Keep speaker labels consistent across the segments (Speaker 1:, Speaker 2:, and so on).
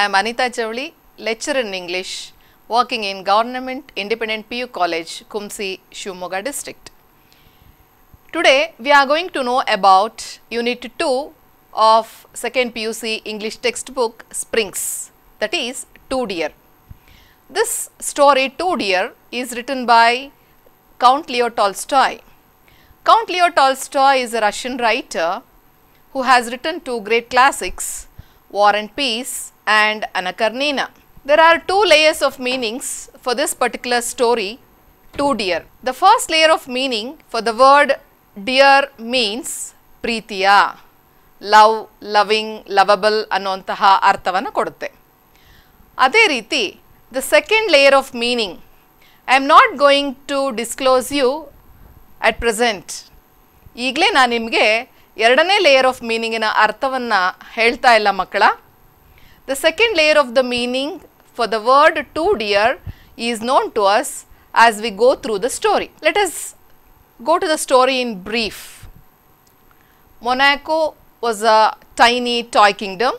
Speaker 1: I am Anita Chavli, lecturer in English, working in Government Independent PU College, Kumsi, Shumoga district. Today, we are going to know about Unit 2 of 2nd PUC English textbook Springs, that is, Two Deer. This story, Two Deer, is written by Count Leo Tolstoy. Count Leo Tolstoy is a Russian writer who has written two great classics, War and Peace and Anakarnena, There are two layers of meanings for this particular story, To deer. The first layer of meaning for the word deer means Pritiya, love, loving, lovable, anantaha, artavana korte. Aderiti, the second layer of meaning, I am not going to disclose you at present. Igle na nimge, yardane layer of meaning in a artavana, helta illa makala. The second layer of the meaning for the word two deer is known to us as we go through the story. Let us go to the story in brief. Monaco was a tiny toy kingdom.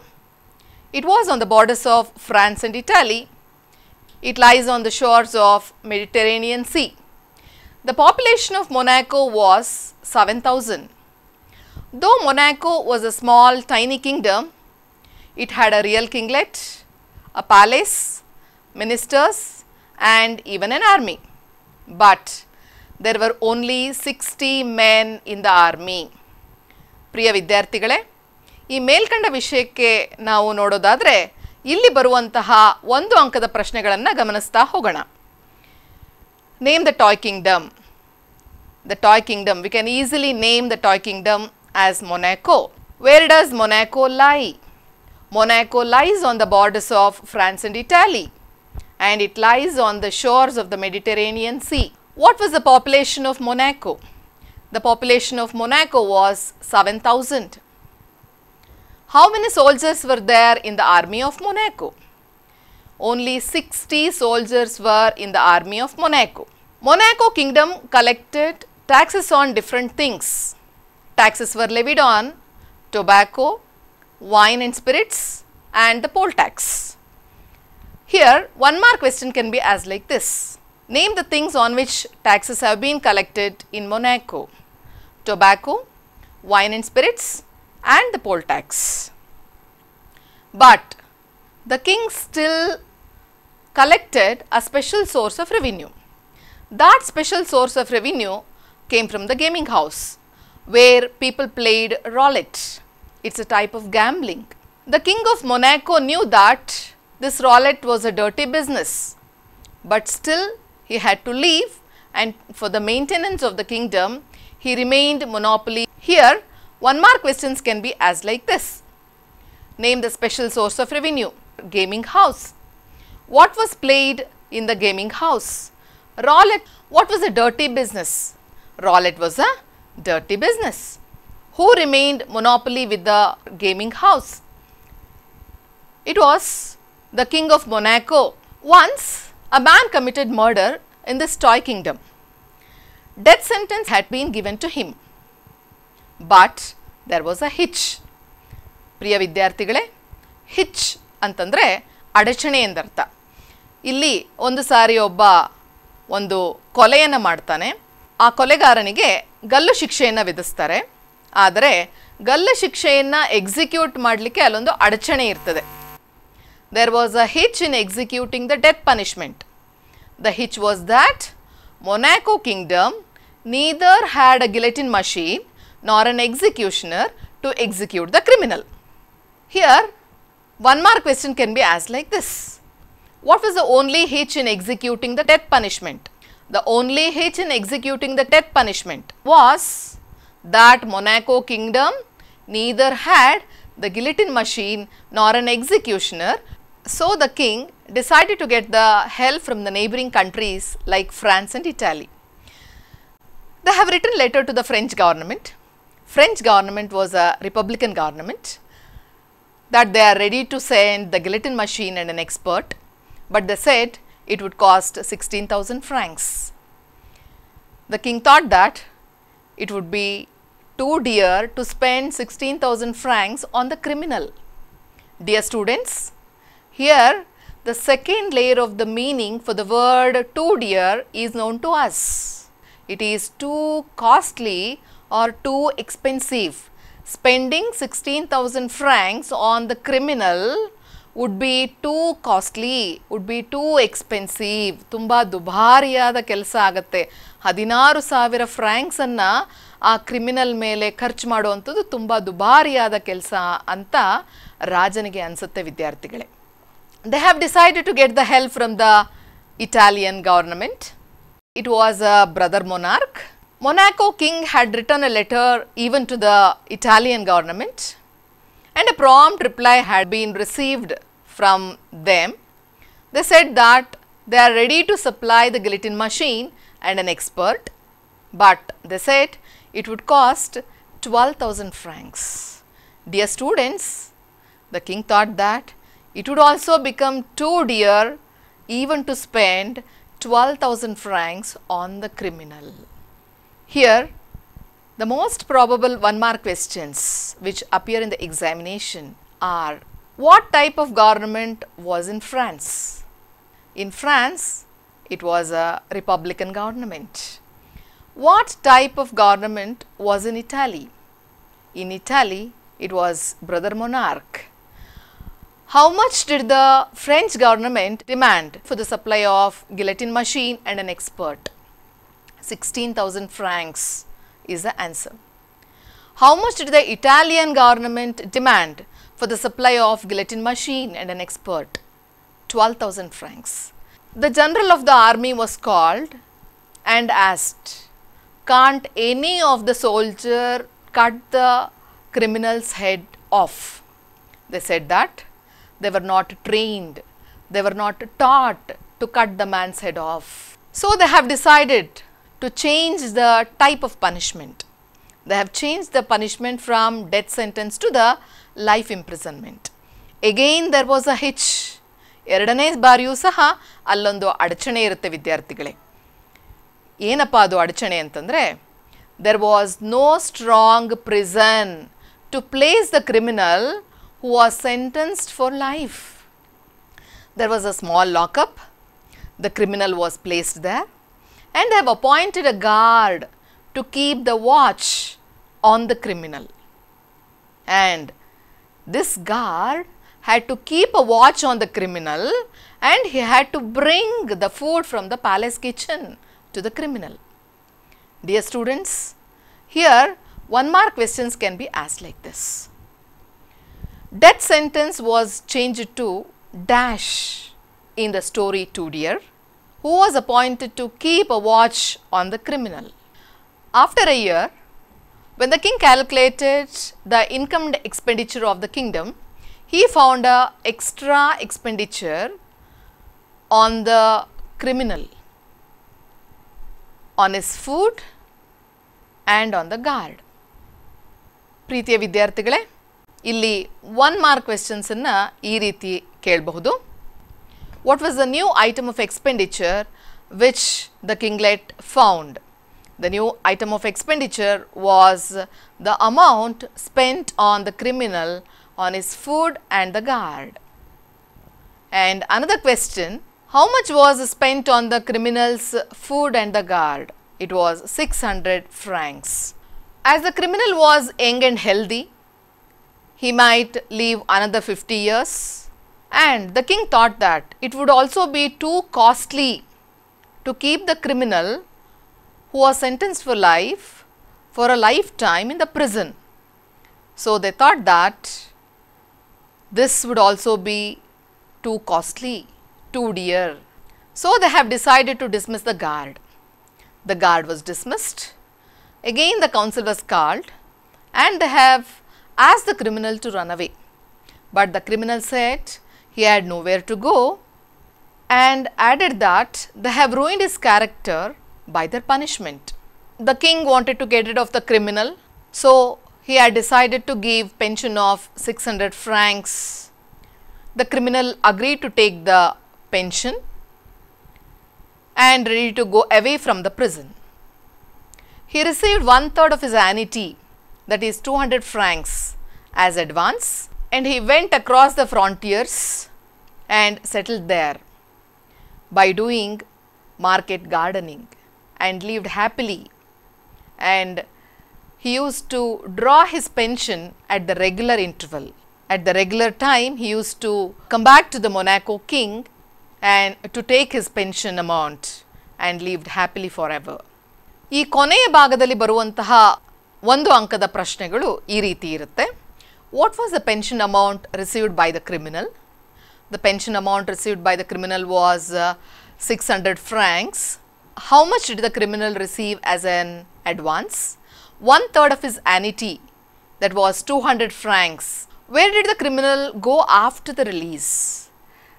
Speaker 1: It was on the borders of France and Italy. It lies on the shores of Mediterranean Sea. The population of Monaco was 7,000. Though Monaco was a small tiny kingdom, it had a real kinglet, a palace, ministers and even an army. But there were only 60 men in the army. Priya Vidyarthigale, ee melkanda vishayakke naavu nododadre illi baruvantaha ondu ankada prashnegalanna gamanistha hogana. Name the toy kingdom. The toy kingdom, we can easily name the toy kingdom as Monaco. Where does Monaco lie? Monaco lies on the borders of France and Italy and it lies on the shores of the Mediterranean Sea. What was the population of Monaco? The population of Monaco was 7,000. How many soldiers were there in the army of Monaco? Only 60 soldiers were in the army of Monaco. Monaco kingdom collected taxes on different things. Taxes were levied on tobacco, wine and spirits and the poll tax. Here one mark question can be as like this. Name the things on which taxes have been collected in Monaco. Tobacco, wine and spirits and the poll tax. But the king still collected a special source of revenue. That special source of revenue came from the gaming house where people played roulette. It's a type of gambling. The king of Monaco knew that this roulette was a dirty business, but still he had to leave and for the maintenance of the kingdom, he remained monopoly. Here, one mark questions can be as like this. Name the special source of revenue, gaming house. What was played in the gaming house? Roulette. What was a dirty business? Roulette was a dirty business. who remained monopoly with the gaming house. It was the king of Monaco. Once a man committed murder in this toy kingdom. Death sentence had been given to him. But there was a hitch. Priya ವಿದ್ಯಾರ್ಥಿಗಳೇ hitch ಅಂತಂದರೆ adachane ಎಂದರ್ಥ ಇಲ್ಲಿ ಒಂದು ಸಾರಿ ಒಬ್ಬ ಒಂದು ಕೊಲೆಯನ್ನು ಮಾಡ್ತಾನೆ ಆ ಕೊಲೆಗಾರನಿಗೆ gallu ಶಿಕ್ಷೆಯನ್ನು ವಿಧಿಸ್ತಾರೆ ಆದರೆ ಗಲ್ಲು ಶಿಕ್ಷೆಯನ್ನು ಎಕ್ಸಿಕ್ಯೂಟ್ ಮಾಡಲಿಕ್ಕೆ ಅಲ್ಲೊಂದು ಅಡಚಣೆ ಇರ್ತದೆ there was a hitch in executing the death punishment the hitch was that Monaco kingdom neither had a guillotine machine nor an executioner to execute the criminal here one mark question can be ask like this what was the only hitch in executing the death punishment The only hitch in executing the death punishment was that Monaco kingdom neither had the guillotine machine nor an executioner. So, the king decided to get the help from the neighboring countries like France and Italy. They have written letter to the French government. French government was a republican government that they are ready to send the guillotine machine and an expert, but they said it would cost 16,000 francs. The king thought that it would be too dear to spend 16,000 francs on the criminal. Dear students, here the second layer of the meaning for the word too dear is known to us. It is too costly or too expensive. Spending 16,000 francs on the criminal would be too costly would be too expensive ತುಂಬ ದುಬಾರಿಯಾದ ಕೆಲಸ ಆಗುತ್ತೆ ಹದಿನಾರು ಸಾವಿರ ಫ್ರ್ಯಾಂಕ್ಸನ್ನು ಆ criminal ಮೇಲೆ ಖರ್ಚು ಮಾಡುವಂಥದ್ದು ತುಂಬ ದುಬಾರಿಯಾದ ಕೆಲಸ ಅಂತ ರಾಜನಿಗೆ ಅನಿಸುತ್ತೆ ವಿದ್ಯಾರ್ಥಿಗಳೇ they have decided to get the help from the Italian government it was a brother monarch Monaco king had return a letter even to the Italian government and a prompt reply had been received from them. They said that they are ready to supply the guillotine machine and an expert, but they said it would cost 12,000 francs. Dear students, the king thought that it would also become too dear even to spend 12,000 francs on the criminal. Here, the most probable one mark questions which appear in the examination are what type of government was in France? In France, it was a republican government. What type of government was in Italy? In Italy, it was brother monarch. How much did the French government demand for the supply of guillotine machine and an expert? 16,000 francs is the answer. How much did the Italian government demand for the supply of guillotine machine and an expert? 12,000 francs. The general of the army was called and asked, can't any of the soldier cut the criminal's head off? They said that they were not trained, they were not taught to cut the man's head off. So they have decided to change the type of punishment. They have changed the punishment from death sentence to the life imprisonment. Again, there was a hitch. Eradane bariyu saha allondo adchane irutte vidyarthigale. Yenappa adu adchane antandre? There was no strong prison to place the criminal who was sentenced for life. There was a small lockup. The criminal was placed there and have appointed a guard to keep the watch on the criminal. And this guard had to keep a watch on the criminal and he had to bring the food from the palace kitchen to the criminal. Dear students, here one mark questions can be asked like this. Death sentence was changed to dash in the story 2 dear who was appointed to keep a watch on the criminal. After a year, when the king calculated the income and expenditure of the kingdom, he found a extra expenditure on the criminal, on his food and on the guard. ಪ್ರೀತಿಯ ವಿದ್ಯಾರ್ಥಿಗಳೇ ಇಲ್ಲಿ one mark ಕ್ವೆಶನ್ಸನ್ನು ಈ ರೀತಿ ಕೇಳಬಹುದು what was the new item of expenditure which the kinglet found. The new item of expenditure was the amount spent on the criminal on his food and the guard. And another question, how much was spent on the criminal's food and the guard? It was 600 francs. As the criminal was young and healthy, he might live another 50 years and the king thought that it would also be too costly to keep the criminal who was sentenced for life for a lifetime in the prison. So, they thought that this would also be too costly, too dear. So, they have decided to dismiss the guard. The guard was dismissed. Again, the council was called and they have asked the criminal to run away. But the criminal said, he had nowhere to go and added that they have ruined his character by their punishment. The king wanted to get rid of the criminal, so he had decided to give pension of 600 francs. The criminal agreed to take the pension and ready to go away from the prison. He received one third of his annuity that is 200 francs as advance and he went across the frontiers and settled there by doing market gardening and lived happily and he used to draw his pension at the regular interval. At the regular time, he used to come back to the Monaco king and to take his pension amount and lived happily forever. ಈ ಕೊನೆಯ ಭಾಗದಲ್ಲಿ ಬರುವಂತಹ ಒಂದು ಅಂಕದ ಪ್ರಶ್ನೆಗಳು ಈ ರೀತಿ ಇರುತ್ತೆ what was the pension amount received by the criminal? The pension amount received by the criminal was uh, 600 francs. How much did the criminal receive as an advance? One third of his annuity, that was 200 francs. Where did the criminal go after the release?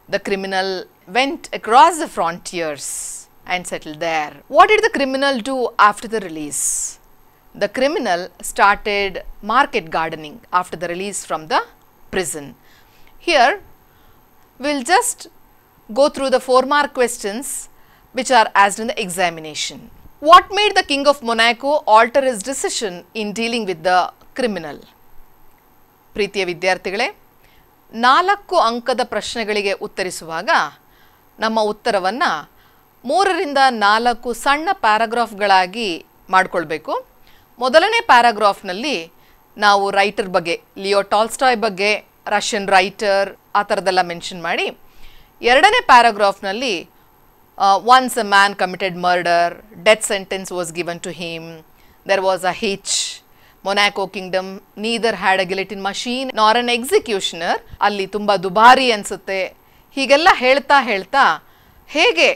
Speaker 1: The criminal went across the frontiers and settled there. What did the criminal do after the release? the criminal started market gardening after the release from the prison. Here we will just go through the four mark questions which are asked in the examination. What made the king of Monaco alter his decision in dealing with the criminal? ಪ್ರೀತಿಯ Nalakku ನಾಲ್ಕು Prashnagalige uttarisuvaga, Nama uttaravanna, Moorarinda nalakku sanna Paragraph Galagi Madkolbeku, ಮೊದಲನೇ ಪ್ಯಾರಾಗ್ರಾಫ್ನಲ್ಲಿ ನಾವು writer ಬಗ್ಗೆ Leo Tolstoy ಬಗ್ಗೆ Russian writer ಆ ಥರದ್ದೆಲ್ಲ mention ಮಾಡಿ ಎರಡನೇ ಪ್ಯಾರಾಗ್ರಾಫ್ನಲ್ಲಿ once a man committed murder death sentence was given to him there was a hitch Monaco kingdom neither had a guillotine machine nor an ಎಕ್ಸಿಕ್ಯೂಷನರ್ ಅಲ್ಲಿ ತುಂಬ ದುಬಾರಿ ಅನಿಸುತ್ತೆ ಹೀಗೆಲ್ಲ ಹೇಳ್ತಾ ಹೇಳ್ತಾ ಹೇಗೆ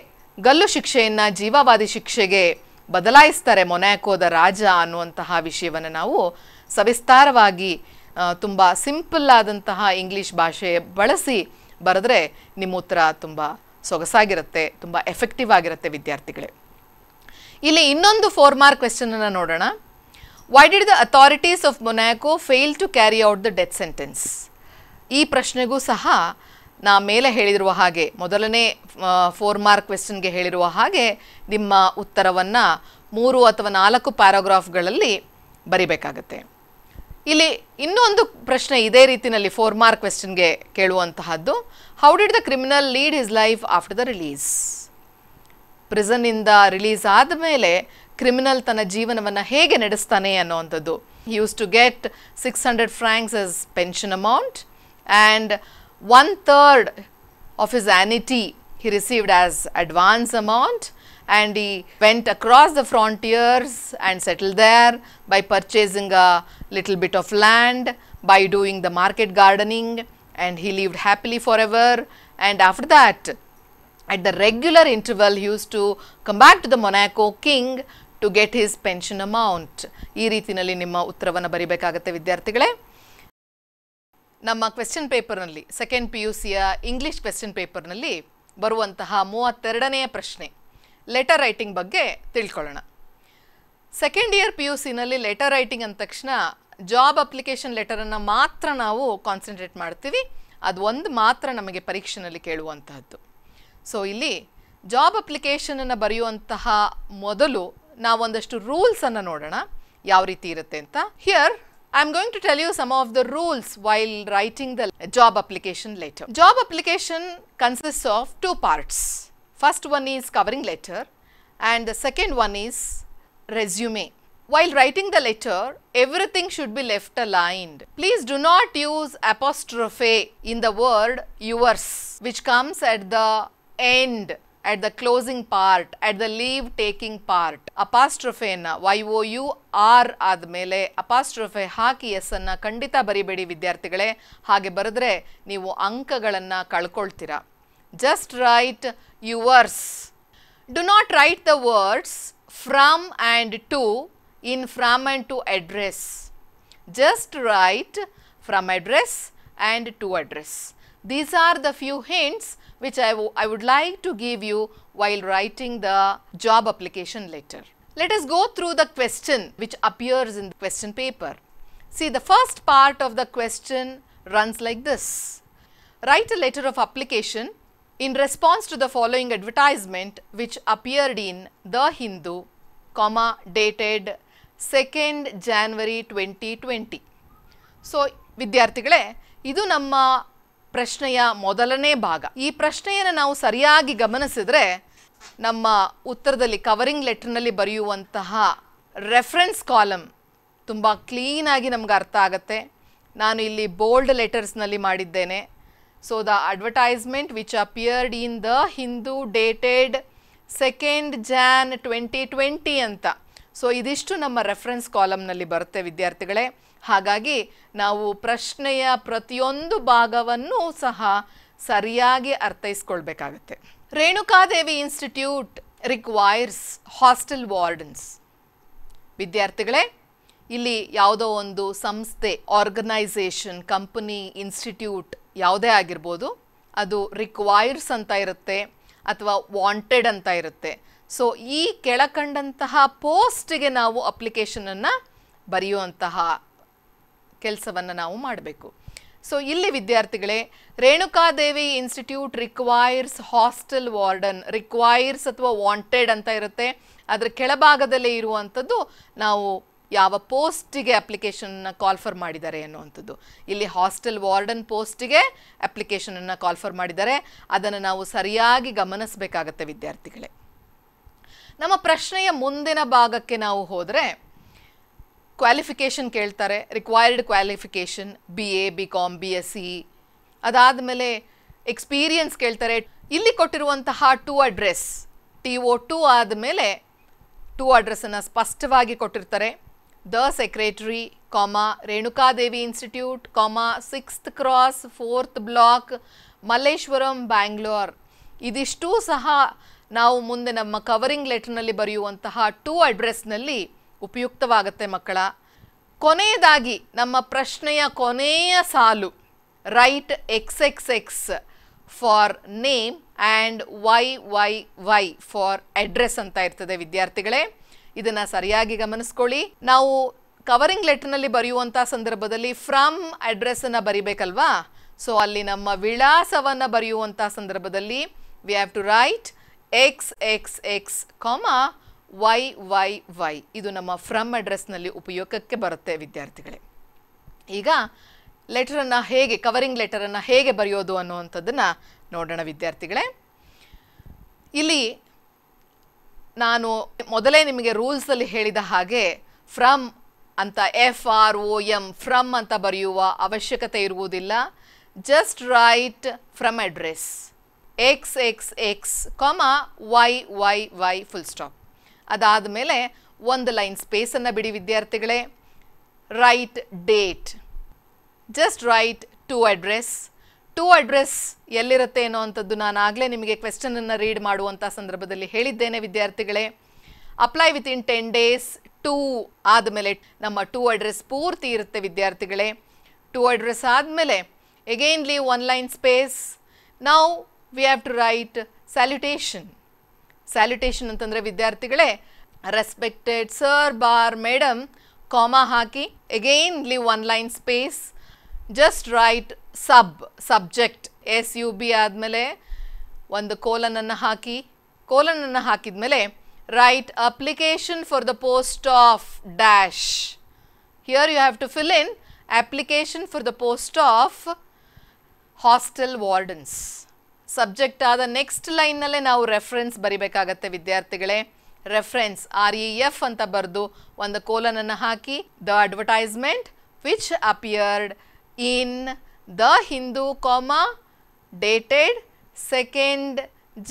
Speaker 1: ಗಲ್ಲು ಶಿಕ್ಷೆಯನ್ನು ಜೀವಾವಾದಿ ಶಿಕ್ಷೆಗೆ ಬದಲಾಯಿಸ್ತಾರೆ ಮೊನ್ಯಾಕೋದ ರಾಜ ಅನ್ನುವಂತಹ ವಿಷಯವನ್ನು ನಾವು ಸವಿಸ್ತಾರವಾಗಿ ತುಂಬ ಸಿಂಪಲ್ ಆದಂತಹ ಇಂಗ್ಲೀಷ್ ಭಾಷೆ ಬಳಸಿ ಬರೆದ್ರೆ ನಿಮ್ಮ ಉತ್ತರ ತುಂಬ ಸೊಗಸಾಗಿರುತ್ತೆ ತುಂಬ ಎಫೆಕ್ಟಿವ್ ಆಗಿರುತ್ತೆ ವಿದ್ಯಾರ್ಥಿಗಳೇ ಇಲ್ಲಿ ಇನ್ನೊಂದು ಫೋರ್ ಮಾರ್ಕ್ ಕ್ವೆಶನನ್ನು ನೋಡೋಣ why did the authorities of Monaco fail to carry out the death sentence ಈ ಪ್ರಶ್ನೆಗೂ ಸಹ ನಾ ಮೇಲೆ ಹೇಳಿರುವ ಹಾಗೆ ಮೊದಲನೇ ಫೋರ್ ಮಾರ್ಕ್ ಕ್ವೆಶನ್ಗೆ ಹೇಳಿರುವ ಹಾಗೆ ನಿಮ್ಮ ಉತ್ತರವನ್ನು ಮೂರು ಅಥವಾ ನಾಲ್ಕು ಪ್ಯಾರಾಗ್ರಾಫ್ಗಳಲ್ಲಿ ಬರಿಬೇಕಾಗತ್ತೆ ಇಲ್ಲಿ ಇನ್ನೊಂದು ಪ್ರಶ್ನೆ ಇದೇ ರೀತಿಯಲ್ಲಿ ಫೋರ್ ಮಾರ್ಕ್ ಕ್ವೆಶನ್ಗೆ ಕೇಳುವಂತಹದ್ದು how did the criminal lead his life after the release ಪ್ರಿಸನ್ನಿಂದ ರಿಲೀಸ್ ಆದ ಮೇಲೆ ಕ್ರಿಮಿನಲ್ ತನ್ನ ಜೀವನವನ್ನು ಹೇಗೆ ನಡೆಸ್ತಾನೆ ಅನ್ನೋವಂಥದ್ದು used to get six hundred francs as pension amount and one third of his annuity he received as advance amount and he went across the frontiers and settled there by purchasing a little bit of land, by doing the market gardening and he lived happily forever and after that at the regular interval he used to come back to the Monaco king to get his pension amount. ಈ ರೀತಿನಲ್ಲಿ ನಿಮ್ಮ ಉತ್ತರವನ್ನು ಬರಿಬೇಕಾಗತ್ತೆ ವಿದ್ಯಾರ್ಥಿಗಳೇ ನಮ್ಮ question ಪೇಪರ್ನಲ್ಲಿ second P U ಸಿಯ English question ಪೇಪರ್ನಲ್ಲಿ ಬರುವಂತಹ ಮೂವತ್ತೆರಡನೆಯ ಪ್ರಶ್ನೆ ಲೆಟರ್ ರೈಟಿಂಗ್ ಬಗ್ಗೆ ತಿಳ್ಕೊಳ್ಳೋಣ ಸೆಕೆಂಡ್ ಇಯರ್ ಪಿ ಯು ಸಿನಲ್ಲಿ ಲೆಟರ್ ರೈಟಿಂಗ್ ಅಂದ ತಕ್ಷಣ ಜಾಬ್ ಅಪ್ಲಿಕೇಶನ್ ಲೆಟರನ್ನು ಮಾತ್ರ ನಾವು ಕಾನ್ಸಂಟ್ರೇಟ್ ಮಾಡ್ತೀವಿ ಅದು ಒಂದು ಮಾತ್ರ ನಮಗೆ ಪರೀಕ್ಷೆನಲ್ಲಿ ಕೇಳುವಂತಹದ್ದು ಸೊ ಇಲ್ಲಿ ಜಾಬ್ ಅಪ್ಲಿಕೇಶನನ್ನು ಬರೆಯುವಂತಹ ಮೊದಲು ನಾವೊಂದಷ್ಟು ರೂಲ್ಸನ್ನು ನೋಡೋಣ ಯಾವ ರೀತಿ ಇರುತ್ತೆ ಅಂತ here I am going to tell you some of the rules while writing the job application letter. Job application consists of two parts. First one is covering letter and the second one is resume. While writing the letter, everything should be left aligned. Please do not use apostrophe in the word yours which comes at the end at the closing part, at the leave taking part. Apostrophe na Y-O-U-R admele apostrophe haki esana kandita baribedi vidyartigale hage baradre nivu ankagalana kalkoltira. Just write yours. Do not write the words from and to in from and to address. Just write from address and to address. These are the few hints which I, I would like to give you while writing the job application letter. Let us go through the question which appears in the question paper. See the first part of the question runs like this. Write a letter of application in response to the following advertisement which appeared in The Hindu, comma, dated 2nd January 2020. So, ವಿದ್ಯಾರ್ಥಿಗಳೇ idu namma. ಪ್ರಶ್ನೆಯ ಮೊದಲನೇ ಭಾಗ ಈ ಪ್ರಶ್ನೆಯನ್ನು ನಾವು ಸರಿಯಾಗಿ ಗಮನಿಸಿದ್ರೆ ನಮ್ಮ ಉತ್ತರದಲ್ಲಿ ಕವರಿಂಗ್ ಲೆಟರ್ನಲ್ಲಿ ಬರೆಯುವಂತಹ ರೆಫರೆನ್ಸ್ ಕಾಲಮ್ ತುಂಬ ಕ್ಲೀನಾಗಿ ನಮ್ಗೆ ಅರ್ಥ ಆಗುತ್ತೆ ನಾನು ಇಲ್ಲಿ ಬೋಲ್ಡ್ ಲೆಟರ್ಸ್ನಲ್ಲಿ ಮಾಡಿದ್ದೇನೆ so the advertisement which appeared in the Hindu dated second Jan twenty twenty ಅಂತ ಸೊ ಇದಿಷ್ಟು ನಮ್ಮ ರೆಫರೆನ್ಸ್ ಕಾಲಮ್ನಲ್ಲಿ ಬರುತ್ತೆ ವಿದ್ಯಾರ್ಥಿಗಳೇ ಹಾಗಾಗಿ ನಾವು ಪ್ರಶ್ನೆಯ ಪ್ರತಿಯೊಂದು ಭಾಗವನ್ನು ಸಹ ಸರಿಯಾಗಿ ಅರ್ಥೈಸ್ಕೊಳ್ಬೇಕಾಗತ್ತೆ Renukadevi institute requires hostel wardens ವಿದ್ಯಾರ್ಥಿಗಳೇ ಇಲ್ಲಿ ಯಾವುದೋ ಒಂದು ಸಂಸ್ಥೆ ಆರ್ಗನೈಸೇಷನ್ ಕಂಪನಿ ಇನ್ಸ್ಟಿಟ್ಯೂಟ್ ಯಾವುದೇ ಆಗಿರ್ಬೋದು ಅದು ರಿಕ್ವೈರ್ಸ್ ಅಂತ ಇರುತ್ತೆ ಅಥವಾ ವಾಂಟೆಡ್ ಅಂತ ಇರುತ್ತೆ ಸೊ ಈ ಕೆಳಕಂಡಂತಹ ಪೋಸ್ಟ್ಗೆ ನಾವು ಅಪ್ಲಿಕೇಶನನ್ನು ಬರೆಯುವಂತಹ ಕೆಲಸವನ್ನು ನಾವು ಮಾಡಬೇಕು ಸೊ ಇಲ್ಲಿ ವಿದ್ಯಾರ್ಥಿಗಳೇ Renukadevi institute requires hostel warden requires ಅಥವಾ ವಾಂಟೆಡ್ ಅಂತ ಇರುತ್ತೆ ಅದರ ಕೆಳಭಾಗದಲ್ಲೇ ಇರುವಂಥದ್ದು ನಾವು ಯಾವ ಪೋಸ್ಟಿಗೆ ಅಪ್ಲಿಕೇಶನ್ನ ಕಾಲ್ಫರ್ ಮಾಡಿದ್ದಾರೆ ಅನ್ನುವಂಥದ್ದು ಇಲ್ಲಿ ಹಾಸ್ಟೆಲ್ ವಾರ್ಡನ್ ಪೋಸ್ಟಿಗೆ ಅಪ್ಲಿಕೇಶನನ್ನು ಕಾಲ್ಫರ್ ಮಾಡಿದ್ದಾರೆ ಅದನ್ನು ನಾವು ಸರಿಯಾಗಿ ಗಮನಿಸಬೇಕಾಗತ್ತೆ ವಿದ್ಯಾರ್ಥಿಗಳೇ ನಮ್ಮ ಪ್ರಶ್ನೆಯ ಮುಂದಿನ ಭಾಗಕ್ಕೆ ನಾವು ಹೋದರೆ ಕ್ವಾಲಿಫಿಕೇಷನ್ ಕೇಳ್ತಾರೆ required qualification B A B Com B S C ಅದಾದಮೇಲೆ ಎಕ್ಸ್ಪೀರಿಯನ್ಸ್ ಕೇಳ್ತಾರೆ ಇಲ್ಲಿ ಕೊಟ್ಟಿರುವಂತಹ to address T O to ಆದಮೇಲೆ ಟು ಅಡ್ರೆಸ್ಸನ್ನು ಸ್ಪಷ್ಟವಾಗಿ ಕೊಟ್ಟಿರ್ತಾರೆ the secretary comma Renukadevi institute comma sixth cross fourth block Malleshwaram Bangalore ಇದಿಷ್ಟೂ ಸಹ ನಾವು ಮುಂದೆ ನಮ್ಮ ಕವರಿಂಗ್ ಲೆಟರ್ನಲ್ಲಿ ಬರೆಯುವಂತಹ ಟು ಅಡ್ರೆಸ್ನಲ್ಲಿ ಉಪಯುಕ್ತವಾಗುತ್ತೆ ಮಕ್ಕಳ ಕೊನೆಯದಾಗಿ ನಮ್ಮ ಪ್ರಶ್ನೆಯ ಕೊನೆಯ ಸಾಲು write X X X for name and Y Y Y for address ಅಂತ ಇರ್ತದೆ ವಿದ್ಯಾರ್ಥಿಗಳೇ ಇದನ್ನು ಸರಿಯಾಗಿ ಗಮನಿಸ್ಕೊಳ್ಳಿ ನಾವು ಕವರಿಂಗ್ ಲೆಟರ್ನಲ್ಲಿ ಬರೆಯುವಂಥ ಸಂದರ್ಭದಲ್ಲಿ ಫ್ರಮ್ ಅಡ್ರೆಸ್ಸನ್ನು ಬರಿಬೇಕಲ್ವಾ ಸೊ ಅಲ್ಲಿ ನಮ್ಮ ವಿಳಾಸವನ್ನು ಬರೆಯುವಂಥ ಸಂದರ್ಭದಲ್ಲಿ we have to write X X X comma Y Y Y ಇದು ನಮ್ಮ ಫ್ರಮ್ ಅಡ್ರೆಸ್ನಲ್ಲಿ ಉಪಯೋಗಕ್ಕೆ ಬರುತ್ತೆ ವಿದ್ಯಾರ್ಥಿಗಳೇ ಈಗ ಲೆಟರನ್ನು ಹೇಗೆ ಕವರಿಂಗ್ ಲೆಟರನ್ನು ಹೇಗೆ ಬರೆಯೋದು ಅನ್ನುವಂಥದ್ದನ್ನು ನೋಡೋಣ ವಿದ್ಯಾರ್ಥಿಗಳೇ ಇಲ್ಲಿ ನಾನು ಮೊದಲೇ ನಿಮಗೆ ರೂಲ್ಸಲ್ಲಿ ಹೇಳಿದ ಹಾಗೆ ಫ್ರಮ್ ಅಂತ F R O M from ಅಂತ ಬರೆಯುವ ಅವಶ್ಯಕತೆ ಇರುವುದಿಲ್ಲ just write from address X X X comma Y Y Y full stop ಅದಾದ ಮೇಲೆ ಒಂದು ಲೈನ್ ಸ್ಪೇಸನ್ನು ಬಿಡಿ ವಿದ್ಯಾರ್ಥಿಗಳೇ write date just write to address to address ಎಲ್ಲಿರುತ್ತೆ ಅನ್ನೋ ಅಂಥದ್ದು ನಾನು ಆಗಲೇ ನಿಮಗೆ ಕ್ವೆಶನನ್ನು ರೀಡ್ ಮಾಡುವಂಥ ಸಂದರ್ಭದಲ್ಲಿ ಹೇಳಿದ್ದೇನೆ ವಿದ್ಯಾರ್ಥಿಗಳೇ apply with in ten days to ಆದಮೇಲೆ ನಮ್ಮ ಟೂ ಅಡ್ರೆಸ್ ಪೂರ್ತಿ ಇರುತ್ತೆ ವಿದ್ಯಾರ್ಥಿಗಳೇ ಟೂ ಅಡ್ರೆಸ್ ಆದಮೇಲೆ leave one line space now we have to write salutation salutation salutation व्यार्थी रेस्पेक्टेड सर् बार मैडम कॉमा हाकि again leave one line space just write sub subject S U B आदमे वो colon हाकि colon हाकदे write application for the post of dash here you have to fill in application for the post of hostel wardens subject ಆದ next ಲೈನ್ನಲ್ಲೇ ನಾವು reference ಬರಿಬೇಕಾಗತ್ತೆ ವಿದ್ಯಾರ್ಥಿಗಳೇ reference R E F ಅಂತ ಬರೆದು ಒಂದು ಕೋಲನನ್ನು ಹಾಕಿ the advertisement which appeared in the Hindu comma dated second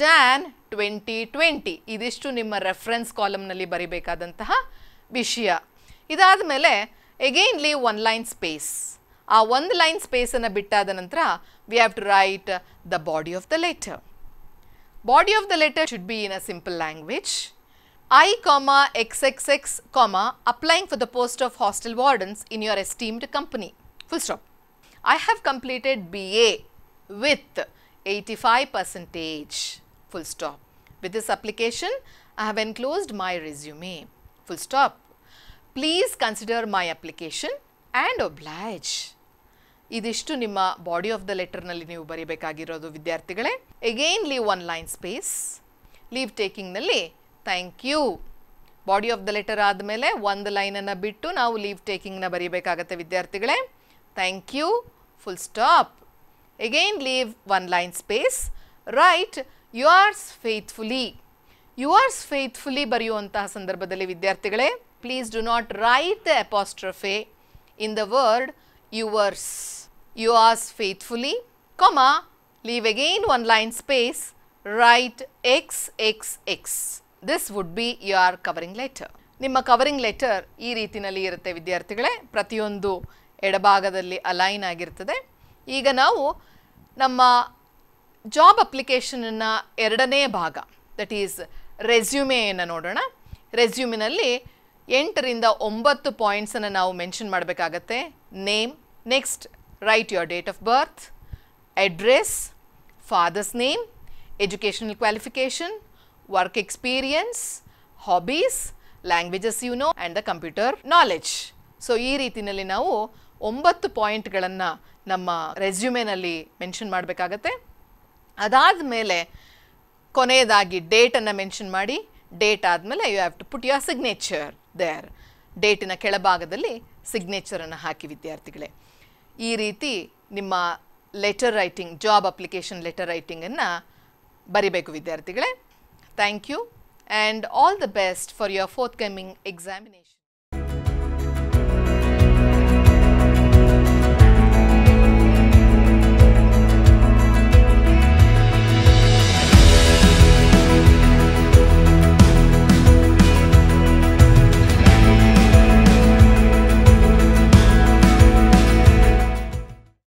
Speaker 1: Jan twenty twenty ಇದಿಷ್ಟು ನಿಮ್ಮ ರೆಫರೆನ್ಸ್ ಕಾಲಮ್ನಲ್ಲಿ ಬರೀಬೇಕಾದಂತಹ ವಿಷಯ ಇದಾದ ಮೇಲೆ ಎಗೈನ್ಲಿ ಒನ್ ಲೈನ್ ಸ್ಪೇಸ್ ಆ ಒಂದು ಲೈನ್ ಸ್ಪೇಸನ್ನು ಬಿಟ್ಟಾದ ನಂತರ we have to write the body of the letter body of the letter should be in a simple language I comma X X X comma applying for the post of hostel wardens in your esteemed company full stop I have completed B A with 85 percentage full stop. With this application, I have enclosed my resume full stop. Please consider my application and oblige. ಇದಿಷ್ಟು ನಿಮ್ಮ body of the ಲೆಟರ್ನಲ್ಲಿ ನೀವು ಬರೀಬೇಕಾಗಿರೋದು ವಿದ್ಯಾರ್ಥಿಗಳೇ again leave one line space leave ಟೇಕಿಂಗ್ನಲ್ಲಿ thank you body of the letter ಆದಮೇಲೆ ಒಂದು ಲೈನನ್ನು ಬಿಟ್ಟು ನಾವು ಲೀವ್ ಟೇಕಿಂಗ್ನ ಬರೀಬೇಕಾಗತ್ತೆ ವಿದ್ಯಾರ್ಥಿಗಳೇ thank you full stop again leave one line space write yours faithfully yours faithfully ಬರೆಯುವಂತಹ ಸಂದರ್ಭದಲ್ಲಿ ವಿದ್ಯಾರ್ಥಿಗಳೇ please do not write the apostrophe in the word yours. Yours faithfully, comma, leave again one line space, write x, x, x. This would be your covering letter. ನಿಮ್ಮ covering letter ಈ ರೀತಿಯಲ್ಲಿ ಇರುತ್ತೆ ವಿದ್ಯಾರ್ಥಿಗಳೇ ಪ್ರತಿಯೊಂದು ಎಡಭಾಗದಲ್ಲಿ ಅಲೈನ್ ಆಗಿರ್ತದೆ ಈಗ ನಾವು ನಮ್ಮ ಜಾಬ್ ಅಪ್ಲಿಕೇಶನನ್ನ ಎರಡನೇ ಭಾಗ ದಟ್ ಈಸ್ ರೆಸ್ಯೂಮೆಯನ್ನು ನೋಡೋಣ ರೆಸ್ಯೂಮಿನಲ್ಲಿ ಎಂಟರಿಂದ ಒಂಬತ್ತು ಪಾಯಿಂಟ್ಸನ್ನು ನಾವು ಮೆನ್ಷನ್ ಮಾಡಬೇಕಾಗತ್ತೆ name next write your date of birth address father's name educational qualification work experience hobbies languages you know and the computer knowledge so ಈ ರೀತಿಯಲ್ಲಿ ನಾವು ಒಂಬತ್ತು ಪಾಯಿಂಟ್ಗಳನ್ನು ನಮ್ಮ ರೆಸ್ಯೂಮೆನಲ್ಲಿ ಮೆನ್ಷನ್ ಮಾಡಬೇಕಾಗತ್ತೆ ಅದಾದ ಮೇಲೆ ಕೊನೆಯದಾಗಿ ಡೇಟನ್ನು ಮೆನ್ಷನ್ ಮಾಡಿ ಡೇಟ್ ಆದಮೇಲೆ you have to put your signature there ಡೇಟಿನ ಕೆಳಭಾಗದಲ್ಲಿ ಸಿಗ್ನೇಚರನ್ನು ಹಾಕಿ ವಿದ್ಯಾರ್ಥಿಗಳೇ ಈ ರೀತಿ ನಿಮ್ಮ letter writing job application letter ರೈಟಿಂಗನ್ನು ಬರಿಬೇಕು ವಿದ್ಯಾರ್ಥಿಗಳೇ thank you and all the best for your forthcoming examination